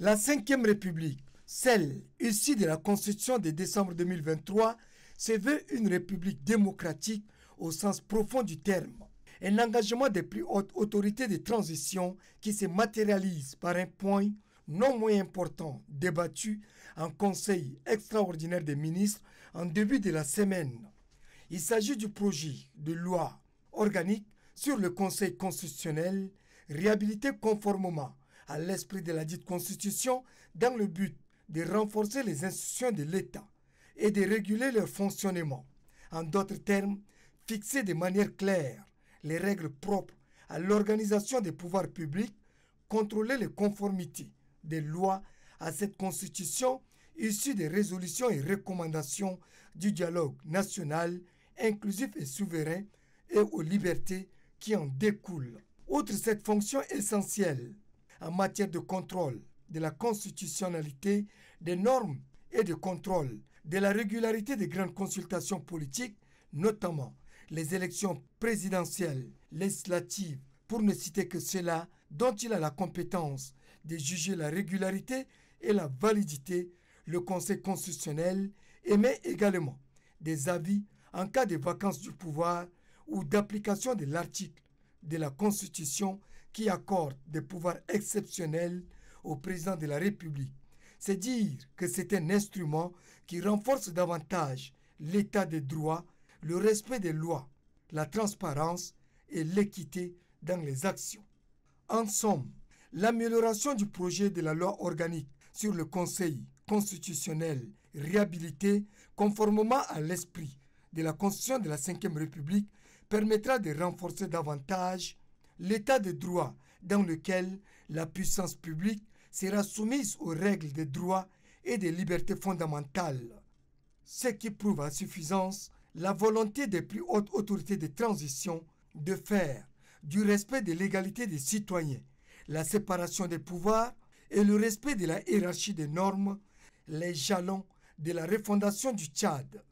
La Ve République, celle issue de la Constitution de décembre 2023, se veut une république démocratique au sens profond du terme. Un engagement des plus hautes autorités de transition qui se matérialise par un point non moins important débattu en Conseil extraordinaire des ministres en début de la semaine. Il s'agit du projet de loi organique sur le Conseil constitutionnel réhabilité conformément à l'esprit de la dite Constitution dans le but de renforcer les institutions de l'État et de réguler leur fonctionnement. En d'autres termes, fixer de manière claire les règles propres à l'organisation des pouvoirs publics, contrôler les conformités des lois à cette Constitution issue des résolutions et recommandations du dialogue national, inclusif et souverain, et aux libertés qui en découlent. Outre cette fonction essentielle en matière de contrôle de la constitutionnalité des normes et de contrôle de la régularité des grandes consultations politiques, notamment les élections présidentielles, législatives, pour ne citer que ceux-là dont il a la compétence de juger la régularité et la validité, le Conseil constitutionnel émet également des avis en cas de vacances du pouvoir ou d'application de l'article de la Constitution qui accorde des pouvoirs exceptionnels au président de la République. C'est dire que c'est un instrument qui renforce davantage l'état des droits, le respect des lois, la transparence et l'équité dans les actions. En somme, l'amélioration du projet de la loi organique sur le Conseil constitutionnel réhabilité conformément à l'esprit de la Constitution de la Ve République permettra de renforcer davantage l'état de droit dans lequel la puissance publique sera soumise aux règles des droits et des libertés fondamentales, ce qui prouve à suffisance la volonté des plus hautes autorités de transition de faire du respect de l'égalité des citoyens, la séparation des pouvoirs et le respect de la hiérarchie des normes les jalons de la refondation du Tchad.